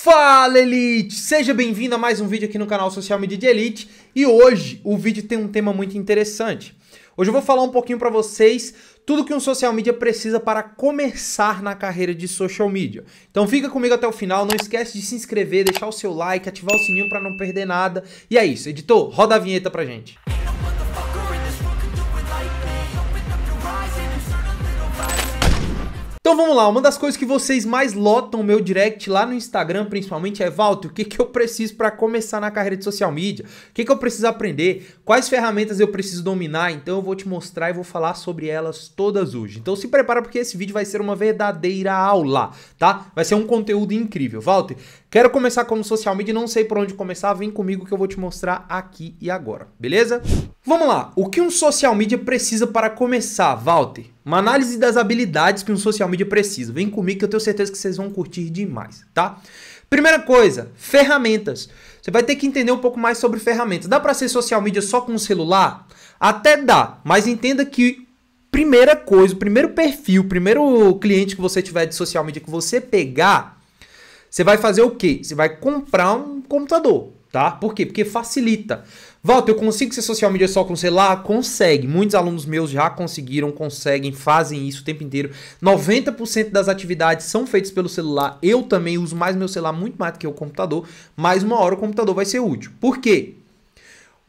Fala Elite! Seja bem-vindo a mais um vídeo aqui no canal Social Media de Elite e hoje o vídeo tem um tema muito interessante. Hoje eu vou falar um pouquinho para vocês tudo que um social media precisa para começar na carreira de social media. Então fica comigo até o final, não esquece de se inscrever, deixar o seu like, ativar o sininho para não perder nada. E é isso, editor, roda a vinheta pra gente. Música Então vamos lá, uma das coisas que vocês mais lotam o meu direct lá no Instagram, principalmente, é Walter, o que, que eu preciso para começar na carreira de social media? O que, que eu preciso aprender? Quais ferramentas eu preciso dominar? Então eu vou te mostrar e vou falar sobre elas todas hoje. Então se prepara porque esse vídeo vai ser uma verdadeira aula, tá? Vai ser um conteúdo incrível. Walter, quero começar como social media, não sei por onde começar, vem comigo que eu vou te mostrar aqui e agora, beleza? Vamos lá, o que um social media precisa para começar, Walter? Uma análise das habilidades que um social media precisa. Vem comigo que eu tenho certeza que vocês vão curtir demais, tá? Primeira coisa, ferramentas. Você vai ter que entender um pouco mais sobre ferramentas. Dá para ser social media só com o celular? Até dá, mas entenda que primeira coisa, o primeiro perfil, o primeiro cliente que você tiver de social media que você pegar, você vai fazer o quê? Você vai comprar um computador tá? Por quê? Porque facilita. Walter, eu consigo ser social media só com celular? Consegue. Muitos alunos meus já conseguiram, conseguem, fazem isso o tempo inteiro. 90% das atividades são feitas pelo celular. Eu também uso mais meu celular muito mais do que o computador, mas uma hora o computador vai ser útil. Por quê?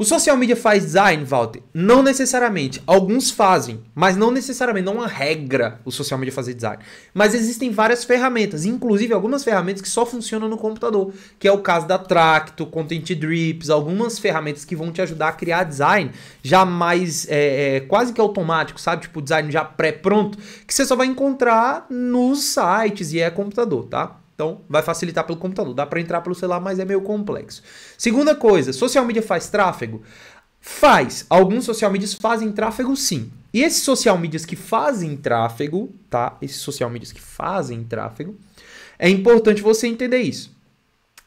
O social media faz design, Walter? Não necessariamente. Alguns fazem, mas não necessariamente. Não é uma regra o social media fazer design. Mas existem várias ferramentas, inclusive algumas ferramentas que só funcionam no computador, que é o caso da Tracto, Content Drips, algumas ferramentas que vão te ajudar a criar design já mais é, é, quase que automático, sabe? Tipo design já pré-pronto, que você só vai encontrar nos sites e é computador, tá? Então, vai facilitar pelo computador. Dá para entrar pelo celular, mas é meio complexo. Segunda coisa, social media faz tráfego? Faz. Alguns social medias fazem tráfego sim. E esses social medias que fazem tráfego, tá? Esses social medias que fazem tráfego, é importante você entender isso.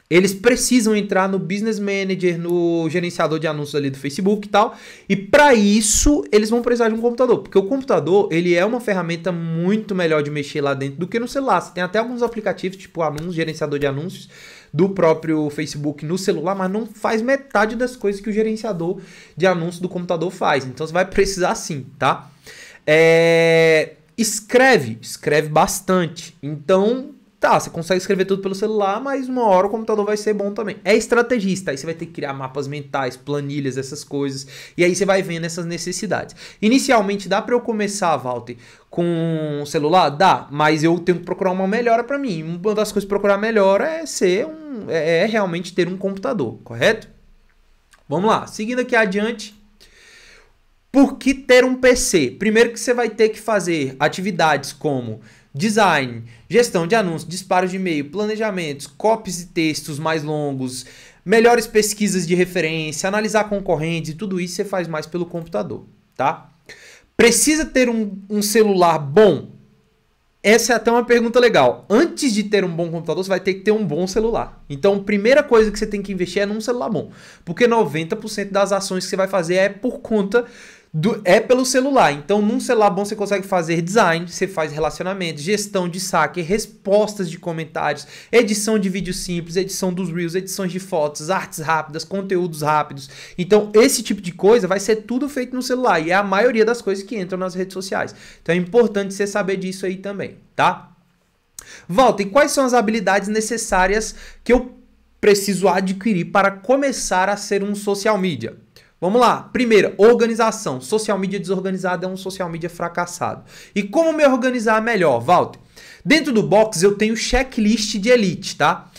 Eles precisam entrar no Business Manager, no gerenciador de anúncios ali do Facebook e tal. E para isso, eles vão precisar de um computador, porque o computador, ele é uma ferramenta muito melhor de mexer lá dentro do que no celular. Você tem até alguns aplicativos, tipo anúncios, gerenciador de anúncios do próprio Facebook no celular, mas não faz metade das coisas que o gerenciador de anúncios do computador faz. Então você vai precisar sim, tá? É... Escreve, escreve bastante. Então, Tá, você consegue escrever tudo pelo celular, mas uma hora o computador vai ser bom também. É estrategista, aí você vai ter que criar mapas mentais, planilhas, essas coisas, e aí você vai vendo essas necessidades. Inicialmente dá para eu começar, Walter, com o celular? Dá, mas eu tenho que procurar uma melhora para mim. Uma das coisas procurar melhora é ser um é, é realmente ter um computador, correto? Vamos lá, seguindo aqui adiante, por que ter um PC? Primeiro que você vai ter que fazer atividades como design, gestão de anúncios, disparos de e-mail, planejamentos, copies e textos mais longos, melhores pesquisas de referência, analisar concorrentes e tudo isso você faz mais pelo computador, tá? Precisa ter um, um celular bom? Essa é até uma pergunta legal. Antes de ter um bom computador, você vai ter que ter um bom celular. Então, a primeira coisa que você tem que investir é num celular bom. Porque 90% das ações que você vai fazer é por conta do, é pelo celular. Então, num celular bom, você consegue fazer design, você faz relacionamento, gestão de saque, respostas de comentários, edição de vídeos simples, edição dos reels, edições de fotos, artes rápidas, conteúdos rápidos. Então, esse tipo de coisa vai ser tudo feito no celular e é a maioria das coisas que entram nas redes sociais. Então, é importante você saber disso aí também, tá? Volta, e quais são as habilidades necessárias que eu preciso adquirir para começar a ser um social media? Vamos lá. Primeira, organização. Social media desorganizada é um social media fracassado. E como me organizar melhor, Walter? Dentro do box eu tenho checklist de elite, tá?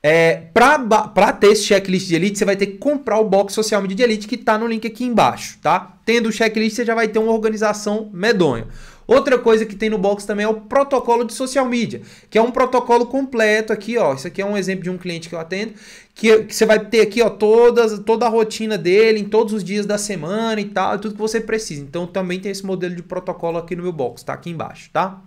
É, para ter esse checklist de elite, você vai ter que comprar o box social media de elite que está no link aqui embaixo, tá? Tendo o checklist, você já vai ter uma organização medonha. Outra coisa que tem no box também é o protocolo de social media, que é um protocolo completo aqui, ó. Isso aqui é um exemplo de um cliente que eu atendo, que, que você vai ter aqui, ó, todas, toda a rotina dele, em todos os dias da semana e tal, tudo que você precisa. Então também tem esse modelo de protocolo aqui no meu box, tá aqui embaixo, tá?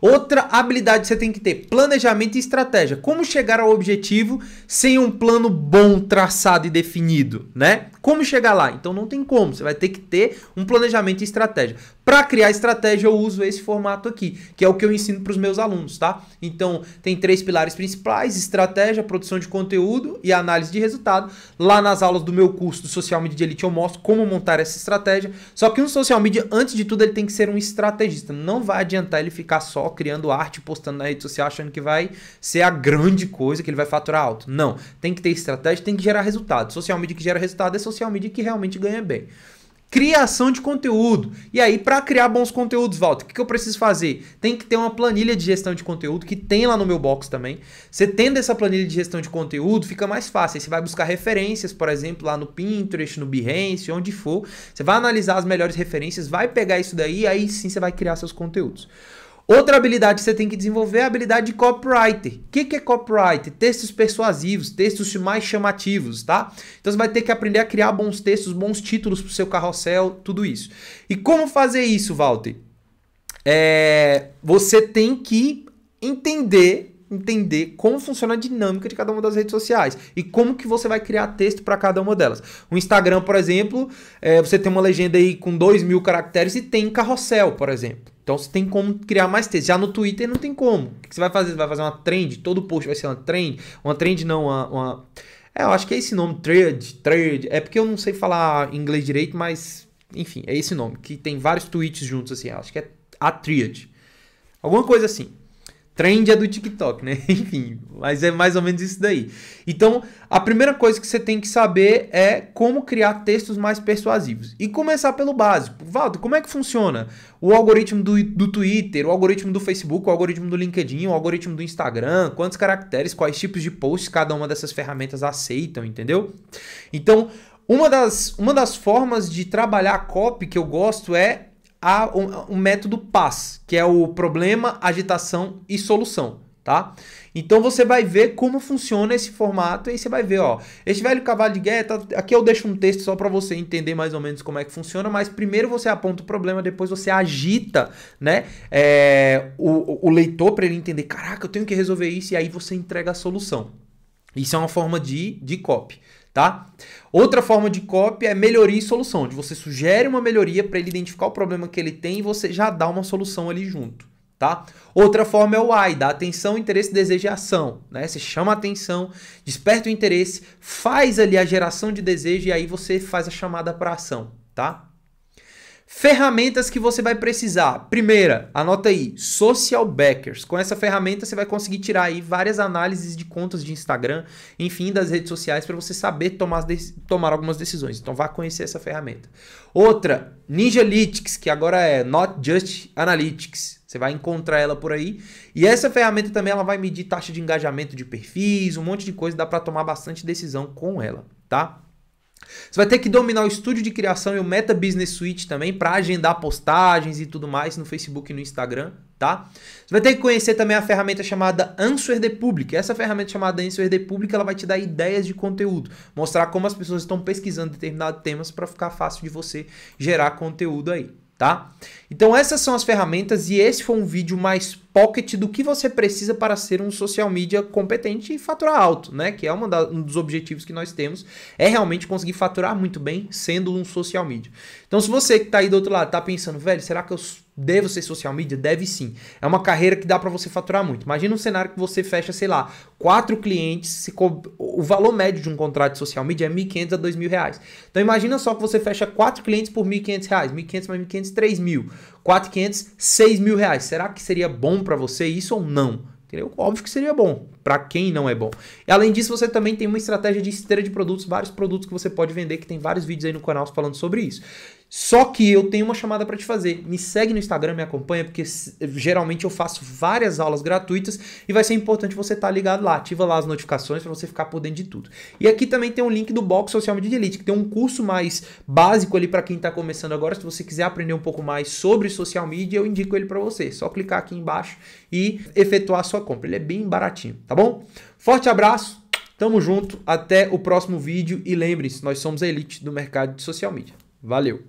Outra habilidade que você tem que ter: planejamento e estratégia. Como chegar ao objetivo sem um plano bom, traçado e definido, né? Como chegar lá? Então não tem como. Você vai ter que ter um planejamento e estratégia. Para criar estratégia, eu uso esse formato aqui, que é o que eu ensino para os meus alunos, tá? Então tem três pilares principais: estratégia, produção de conteúdo e análise de resultado. Lá nas aulas do meu curso do Social Media Elite eu mostro como montar essa estratégia. Só que um social media, antes de tudo, ele tem que ser um estrategista. Não vai adiantar ele ficar só criando arte, postando na rede social, achando que vai ser a grande coisa, que ele vai faturar alto. Não. Tem que ter estratégia, tem que gerar resultado. Social media que gera resultado é social media que realmente ganha bem. Criação de conteúdo. E aí, para criar bons conteúdos, Walter, o que, que eu preciso fazer? Tem que ter uma planilha de gestão de conteúdo, que tem lá no meu box também. Você tendo essa planilha de gestão de conteúdo, fica mais fácil. Aí você vai buscar referências, por exemplo, lá no Pinterest, no Behance, onde for. Você vai analisar as melhores referências, vai pegar isso daí, aí sim você vai criar seus conteúdos. Outra habilidade que você tem que desenvolver é a habilidade de copywriter. O que, que é copywriter? Textos persuasivos, textos mais chamativos, tá? Então você vai ter que aprender a criar bons textos, bons títulos para o seu carrossel, tudo isso. E como fazer isso, Walter? É, você tem que entender entender como funciona a dinâmica de cada uma das redes sociais e como que você vai criar texto para cada uma delas. O Instagram, por exemplo, é, você tem uma legenda aí com 2 mil caracteres e tem carrossel, por exemplo. Então você tem como criar mais texto. Já no Twitter não tem como. O que você vai fazer? Você vai fazer uma trend, todo post vai ser uma trend. Uma trend não, uma. uma... É, eu acho que é esse nome, trade, trade. É porque eu não sei falar inglês direito, mas. Enfim, é esse nome. Que tem vários tweets juntos, assim. Acho que é a triad. Alguma coisa assim. Trend é do TikTok, né? Enfim, mas é mais ou menos isso daí. Então, a primeira coisa que você tem que saber é como criar textos mais persuasivos. E começar pelo básico. Valdo, como é que funciona o algoritmo do, do Twitter, o algoritmo do Facebook, o algoritmo do LinkedIn, o algoritmo do Instagram? Quantos caracteres, quais tipos de posts cada uma dessas ferramentas aceitam, entendeu? Então, uma das, uma das formas de trabalhar a copy que eu gosto é há um, um método PAS, que é o problema, agitação e solução. Tá? Então você vai ver como funciona esse formato e você vai ver, ó, esse velho cavalo de guerra, tá, aqui eu deixo um texto só para você entender mais ou menos como é que funciona, mas primeiro você aponta o problema, depois você agita, né, é, o, o leitor para ele entender, caraca, eu tenho que resolver isso e aí você entrega a solução. Isso é uma forma de, de copy, tá? Outra forma de cópia é melhoria e solução, onde você sugere uma melhoria para ele identificar o problema que ele tem e você já dá uma solução ali junto, tá? Outra forma é o why, dá atenção, interesse, desejo e ação, né? Você chama a atenção, desperta o interesse, faz ali a geração de desejo e aí você faz a chamada para ação, tá? Ferramentas que você vai precisar. Primeira, anota aí, social backers. Com essa ferramenta você vai conseguir tirar aí várias análises de contas de Instagram, enfim, das redes sociais para você saber tomar, tomar algumas decisões. Então vá conhecer essa ferramenta. Outra, Ninja Analytics, que agora é Not Just Analytics. Você vai encontrar ela por aí. E essa ferramenta também ela vai medir taxa de engajamento de perfis, um monte de coisa, dá para tomar bastante decisão com ela, tá? Você vai ter que dominar o estúdio de criação e o Meta Business Suite também para agendar postagens e tudo mais no Facebook e no Instagram, tá? Você vai ter que conhecer também a ferramenta chamada Answer the Public. Essa ferramenta chamada Answer the Public, ela vai te dar ideias de conteúdo, mostrar como as pessoas estão pesquisando determinados temas para ficar fácil de você gerar conteúdo aí tá? Então essas são as ferramentas e esse foi um vídeo mais pocket do que você precisa para ser um social media competente e faturar alto, né? Que é da, um dos objetivos que nós temos, é realmente conseguir faturar muito bem sendo um social media. Então se você que está aí do outro lado está pensando, velho, será que eu Devo ser social media? Deve sim. É uma carreira que dá para você faturar muito. Imagina um cenário que você fecha, sei lá, quatro clientes, o valor médio de um contrato de social media é 1.500 a 2.000 reais. Então imagina só que você fecha quatro clientes por 1.500 reais, 1.500 mais 1.500, 3.000, 4.500, 6.000 reais. Será que seria bom para você isso ou não? Entendeu? Óbvio que seria bom para quem não é bom. Além disso, você também tem uma estratégia de esteira de produtos, vários produtos que você pode vender, que tem vários vídeos aí no canal falando sobre isso. Só que eu tenho uma chamada para te fazer. Me segue no Instagram, me acompanha, porque geralmente eu faço várias aulas gratuitas e vai ser importante você estar tá ligado lá. Ativa lá as notificações para você ficar por dentro de tudo. E aqui também tem um link do Box Social Media Elite, que tem um curso mais básico ali para quem está começando agora. Se você quiser aprender um pouco mais sobre social media, eu indico ele para você. É só clicar aqui embaixo e efetuar a sua compra. Ele é bem baratinho, tá bom? bom? Forte abraço, tamo junto, até o próximo vídeo e lembre se nós somos a elite do mercado de social media. Valeu!